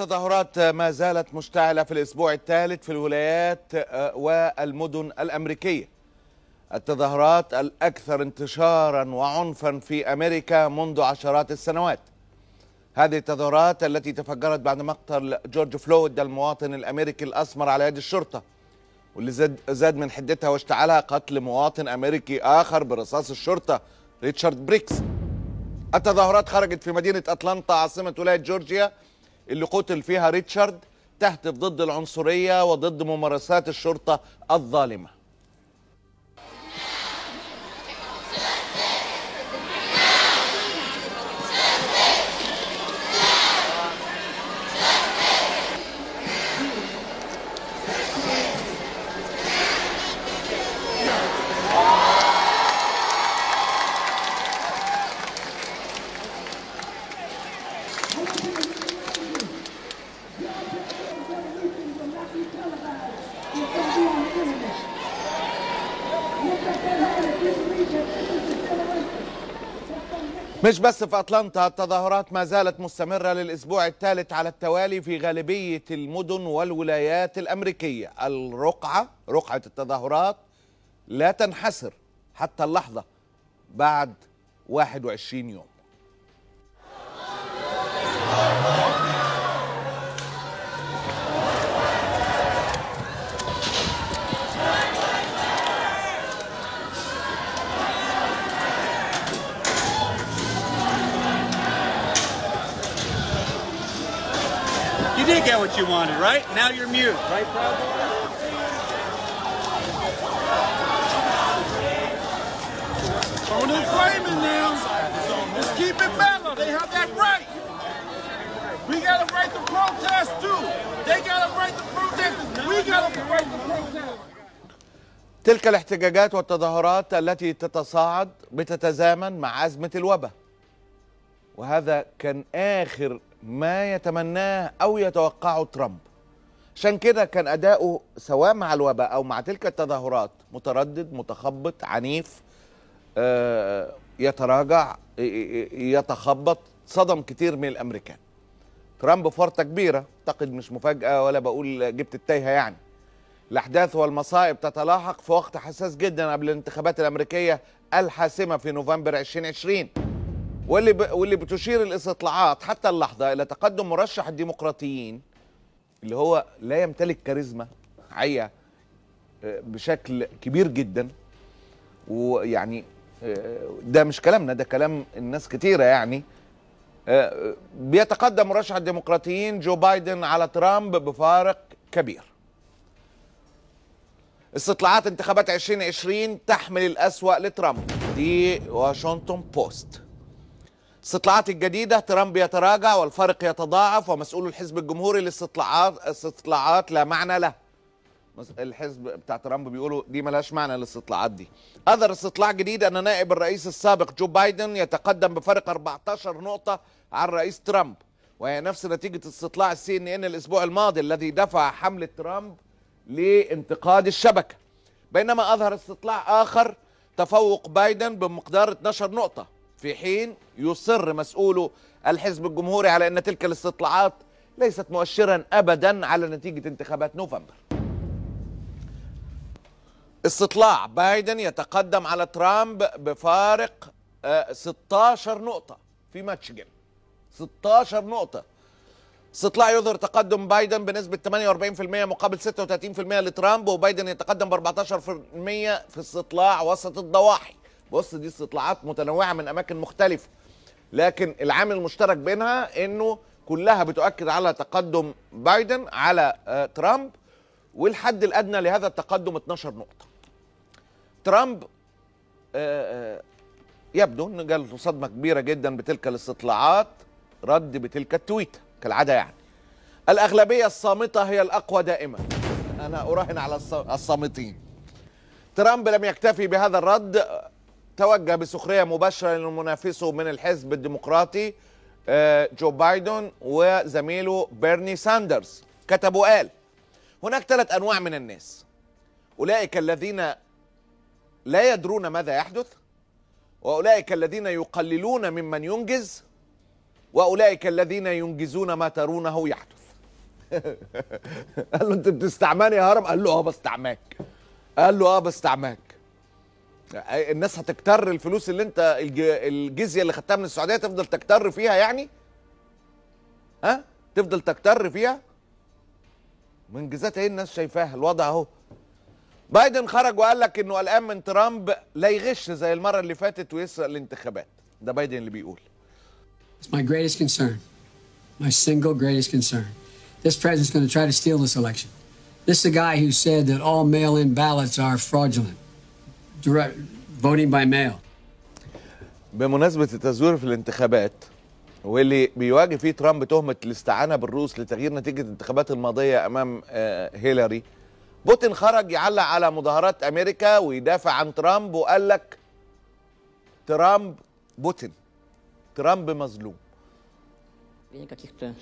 التظاهرات ما زالت مشتعلة في الأسبوع الثالث في الولايات آه، والمدن الأمريكية التظاهرات الأكثر انتشارا وعنفا في أمريكا منذ عشرات السنوات هذه التظاهرات التي تفجرت بعد مقتل جورج فلويد المواطن الأمريكي الأسمر على يد الشرطة واللي زاد, زاد من حدتها واشتعلها قتل مواطن أمريكي آخر برصاص الشرطة ريتشارد بريكس التظاهرات خرجت في مدينة أتلانتا عاصمة ولاية جورجيا اللي قتل فيها ريتشارد تهتف ضد العنصرية وضد ممارسات الشرطة الظالمة مش بس في أطلانتا التظاهرات ما زالت مستمرة للأسبوع الثالث على التوالي في غالبية المدن والولايات الأمريكية الرقعة رقعة التظاهرات لا تنحسر حتى اللحظة بعد 21 يوم what you wanted, right? Now you're mute, right, Proud Boys? Tone is flaming now. Let's keep it mellow. They have that right. We got a right to protest, too. They got a right to protest. We got a right to protest. تلك الاحتجاجات والتظاهرات التي تتصاعد بتتزامن مع أزمة الوباء وهذا كان آخر ما يتمناه او يتوقعه ترامب عشان كده كان اداؤه سواء مع الوباء او مع تلك التظاهرات متردد متخبط عنيف آه، يتراجع يتخبط صدم كتير من الامريكان ترامب فرطه كبيره اعتقد مش مفاجاه ولا بقول جبت التايهه يعني الاحداث والمصائب تتلاحق في وقت حساس جدا قبل الانتخابات الامريكيه الحاسمه في نوفمبر 2020 واللي ب... واللي بتشير الاستطلاعات حتى اللحظه الى تقدم مرشح الديمقراطيين اللي هو لا يمتلك كاريزما عيا آه، بشكل كبير جدا ويعني آه، ده مش كلامنا ده كلام الناس كتيره يعني آه، بيتقدم مرشح الديمقراطيين جو بايدن على ترامب بفارق كبير استطلاعات انتخابات 2020 تحمل الأسوأ لترامب دي واشنطن بوست استطلاعات الجديدة ترامب يتراجع والفرق يتضاعف ومسؤول الحزب الجمهوري للاستطلاعات استطلاعات لا معنى له الحزب بتاع ترامب بيقولوا دي ملاش معنى الاستطلاعات دي أثر استطلاع جديد أن نائب الرئيس السابق جو بايدن يتقدم بفرق 14 نقطة عن رئيس ترامب وهي نفس نتيجة استطلاع السي ان ان الأسبوع الماضي الذي دفع حملة ترامب لانتقاد الشبكة بينما أظهر استطلاع آخر تفوق بايدن بمقدار 12 نقطة في حين يصر مسؤول الحزب الجمهوري على أن تلك الاستطلاعات ليست مؤشرا أبدا على نتيجة انتخابات نوفمبر استطلاع بايدن يتقدم على ترامب بفارق 16 آه، نقطة في ماتشجن 16 نقطة استطلاع يظهر تقدم بايدن بنسبة 48% مقابل 36% لترامب وبايدن يتقدم ب 14% في استطلاع وسط الضواحي بص دي استطلاعات متنوعه من اماكن مختلفه لكن العامل المشترك بينها انه كلها بتؤكد على تقدم بايدن على آه، ترامب والحد الادنى لهذا التقدم 12 نقطه ترامب آه، آه، يبدو انه جاله صدمه كبيره جدا بتلك الاستطلاعات رد بتلك التويته كالعاده يعني الاغلبيه الصامته هي الاقوى دائما انا اراهن على الصامتين ترامب لم يكتفي بهذا الرد توجه بسخريه مباشره لمنافسه من الحزب الديمقراطي آه، جو بايدن وزميله بيرني ساندرز كتبوا قال هناك ثلاث انواع من الناس اولئك الذين لا يدرون ماذا يحدث واولئك الذين يقللون ممن ينجز واولئك الذين ينجزون ما ترونه يحدث قال له انت بتستعماني يا هرم قال له اه بستعماك قال له اه بستعماك الناس هتكتر الفلوس اللي انت الجزيه اللي خدتها من السعوديه تفضل تكتر فيها يعني ها تفضل تكتر فيها من جزات ايه الناس شايفاها الوضع اهو بايدن خرج وقال لك انه قلقان من ترامب لا يغش زي المره اللي فاتت ويسرق الانتخابات ده بايدن اللي بيقول It's my greatest concern. My single greatest concern. This president's going to try to steal this election. This is the guy who said that all mail-in ballots are fraudulent. direct voting by mail. بمناسبة التزوير في الانتخابات واللي بيواجه فيه ترامب تهمة الاستعانة بالروس لتغيير نتيجة الانتخابات الماضية أمام آه، هيلاري بوتين خرج يعلق على مظاهرات أمريكا ويدافع عن ترامب وقال لك ترامب بوتين ترامب مظلوم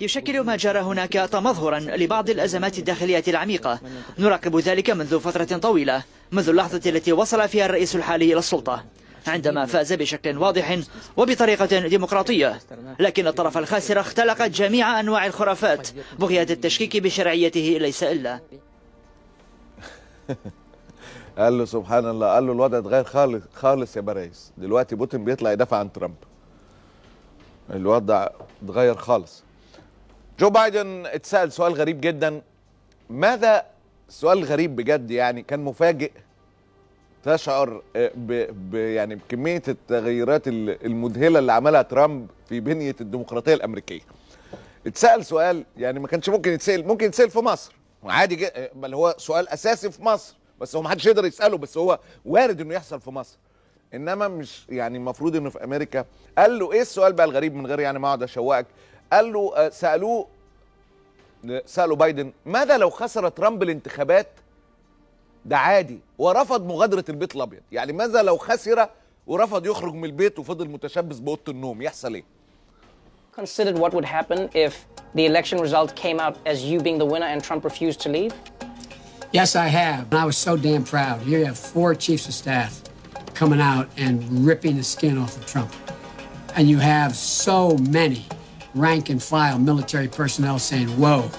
يشكل ما جرى هناك تمظهرا لبعض الأزمات الداخلية العميقة نراقب ذلك منذ فترة طويلة منذ اللحظة التي وصل فيها الرئيس الحالي إلى السلطة عندما فاز بشكل واضح وبطريقة ديمقراطية لكن الطرف الخاسر اختلق جميع أنواع الخرافات بغية التشكيك بشرعيته ليس إلا قال له سبحان الله قال له الوضع اتغير خالص خالص يا باريس دلوقتي بوتين بيطلع يدافع عن ترامب الوضع اتغير خالص جو بايدن اتسأل سؤال غريب جدا ماذا سؤال غريب بجد يعني كان مفاجئ تشعر آه، ب ب يعني بكمية التغيرات المذهلة اللي عملها ترامب في بنية الديمقراطية الأمريكية اتسأل سؤال يعني ما كانش ممكن يتسأل ممكن يتسأل في مصر عادي آه، بل هو سؤال أساسي في مصر بس هو ما حدش يقدر يسأله بس هو وارد إنه يحصل في مصر انما مش يعني المفروض انه في امريكا قال له ايه السؤال بقى الغريب من غير يعني ما اقعد اشوقك قال له آه، سالوه سالوا بايدن ماذا لو خسر ترامب الانتخابات ده عادي ورفض مغادره البيت الابيض يعني ماذا لو خسر ورفض يخرج من البيت وفضل متشبث باوضه النوم يحصل ايه considered what would happen if the election result came out as you being the winner and Trump refused to leave? Yes, I have. I was so damn proud. You have four chiefs of staff. coming out and ripping the skin off of Trump. And you have so many rank and file military personnel saying, whoa,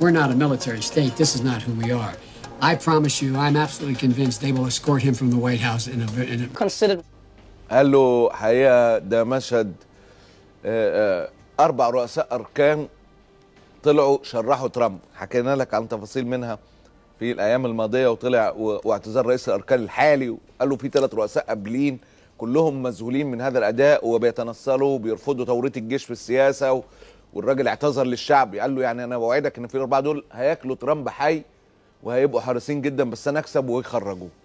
we're not a military state. This is not who we are. I promise you, I'm absolutely convinced they will escort him from the White House in a. In a Considered. قال له حقيقه اربع رؤساء اركان طلعوا شرحوا ترامب حكينا لك عن تفاصيل منها في الايام الماضيه وطلع واعتذار رئيس الاركان الحالي وقال له في ثلاث رؤساء قابلين كلهم مذهولين من هذا الاداء وبيتنصلوا وبيرفضوا توريط الجيش في السياسه و... والراجل اعتذر للشعب قال له يعني انا بوعدك ان في الاربعه دول هياكلوا ترامب حي وهيبقوا حريصين جدا بس انا اكسب ويخرجوه